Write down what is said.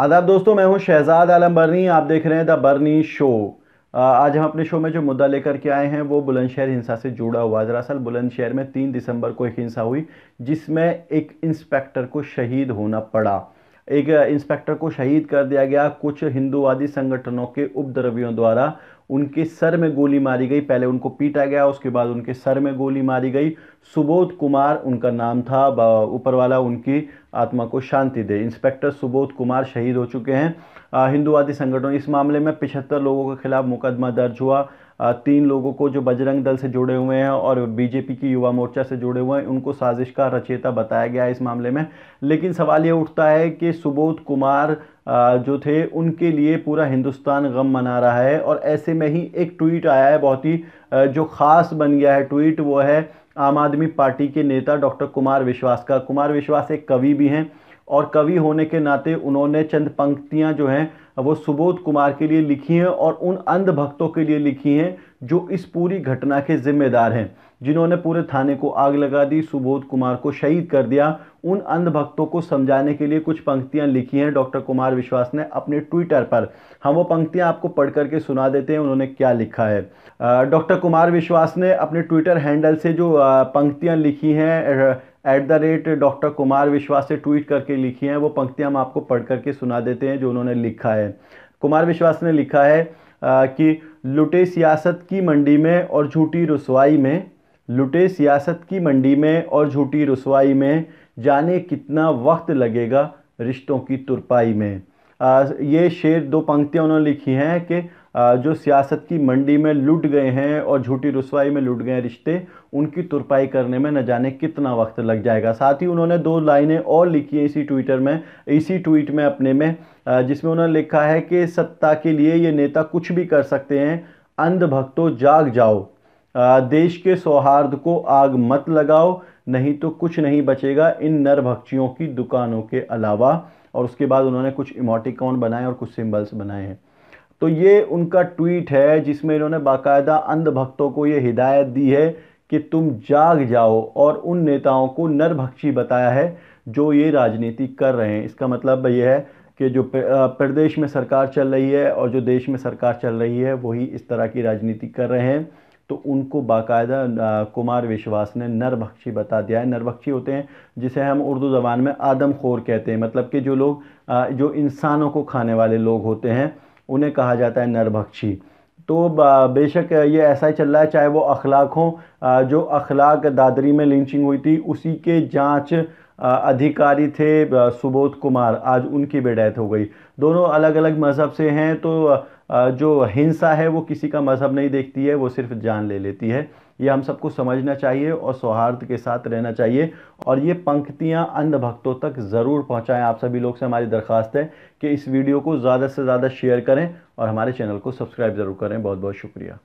आदाब दोस्तों मैं हूं शहजाद आलम बर्नी आप देख रहे हैं द बर्नी शो आज हम अपने शो में जो मुद्दा लेकर के आए हैं वो बुलंदशहर हिंसा से जुड़ा हुआ दरअसल बुलंदशहर में तीन दिसंबर को एक हिंसा हुई जिसमें एक इंस्पेक्टर को शहीद होना पड़ा एक इंस्पेक्टर को शहीद कर दिया गया कुछ हिंदूवादी संगठनों के उपद्रवियों द्वारा उनके सर में गोली मारी गई पहले उनको पीटा गया उसके बाद उनके सर में गोली मारी गई सुबोध कुमार उनका नाम था ऊपर वाला उनकी आत्मा को शांति दे इंस्पेक्टर सुबोध कुमार शहीद हो चुके हैं हिंदूवादी संगठन इस मामले में पिछहत्तर लोगों के खिलाफ मुकदमा दर्ज हुआ तीन लोगों को जो बजरंग दल से जुड़े हुए हैं और बीजेपी की युवा मोर्चा से जुड़े हुए हैं उनको साजिश का रचेता बताया गया है इस मामले में लेकिन सवाल ये उठता है कि सुबोध कुमार जो थे उनके लिए पूरा हिंदुस्तान गम मना रहा है और ऐसे में ही एक ट्वीट आया है बहुत ही जो ख़ास बन गया है ट्वीट वो है आम आदमी पार्टी के नेता डॉक्टर कुमार विश्वास का कुमार विश्वास एक कवि भी हैं और कवि होने के नाते उन्होंने चंद पंक्तियाँ जो हैं वो सुबोध कुमार के लिए लिखी हैं और उन अंध भक्तों के लिए लिखी हैं जो इस पूरी घटना के जिम्मेदार हैं जिन्होंने पूरे थाने को आग लगा दी सुबोध कुमार को शहीद कर दिया उन अंध भक्तों को समझाने के लिए कुछ पंक्तियां लिखी हैं डॉक्टर कुमार विश्वास ने अपने ट्विटर पर हम हाँ, वो पंक्तियां आपको पढ़ करके सुना देते हैं उन्होंने क्या लिखा है डॉक्टर कुमार विश्वास ने अपने ट्विटर हैंडल से जो पंक्तियां लिखी हैं at the rate doctor Kumar Vishwas से ट्वीट करके लिखी हैं वो पंक्तियाँ हम आपको पढ़ करके सुना देते हैं जो उन्होंने लिखा है कुमार विश्वास ने लिखा है आ, कि लुटे सियासत की मंडी में और झूठी रसवाई में लुटे सियासत की मंडी में और झूठी रसवाई में जाने कितना वक्त लगेगा रिश्तों की तुरपाई में आ, ये शेर दो पंक्तियाँ उन्होंने लिखी हैं कि जो सियासत की मंडी में लुट गए हैं और झूठी रसवाई में लुट गए रिश्ते उनकी तुरपाई करने में न जाने कितना वक्त लग जाएगा साथ ही उन्होंने दो लाइनें और लिखी हैं इसी ट्विटर में इसी ट्वीट में अपने में जिसमें उन्होंने लिखा है कि सत्ता के लिए ये नेता कुछ भी कर सकते हैं अंधभक्तों जाग जाओ देश के सौहार्द को आग मत लगाओ नहीं तो कुछ नहीं बचेगा इन नरभक्षियों की दुकानों के अलावा और उसके बाद उन्होंने कुछ इमोटिकॉन बनाए और कुछ सिंबल्स बनाए हैं तो ये उनका ट्वीट है जिसमें इन्होंने बाकायदा अंधभक्तों को ये हिदायत दी है कि तुम जाग जाओ और उन नेताओं को नरभक्षी बताया है जो ये राजनीति कर रहे हैं इसका मतलब ये है कि जो प्रदेश में सरकार चल रही है और जो देश में सरकार चल रही है वही इस तरह की राजनीति कर रहे हैं तो उनको बाकायदा कुमार विश्वास ने नरभक्षी बता दिया है नरभक्षी होते हैं जिसे हम उर्दू ज़बान में आदमखोर कहते हैं मतलब कि जो लोग जो इंसानों को खाने वाले लोग होते हैं उन्हें कहा जाता है नरभक्षी तो बेशक ये ऐसा ही चल रहा है चाहे वो अखलाक हों जो अखलाक दादरी में लिंचिंग हुई थी उसी के जांच अधिकारी थे सुबोध कुमार आज उनकी भी डेथ हो गई दोनों अलग अलग मज़हब से हैं तो जो हिंसा है वो किसी का मज़हब नहीं देखती है वो सिर्फ जान ले लेती है ये हम सबको समझना चाहिए और सौहार्द के साथ रहना चाहिए और ये पंक्तियाँ अंध भक्तों तक ज़रूर पहुँचाएँ आप सभी लोग से हमारी दरख्वास्त है कि इस वीडियो को ज़्यादा से ज़्यादा शेयर करें और हमारे चैनल को सब्सक्राइब ज़रूर करें बहुत बहुत शुक्रिया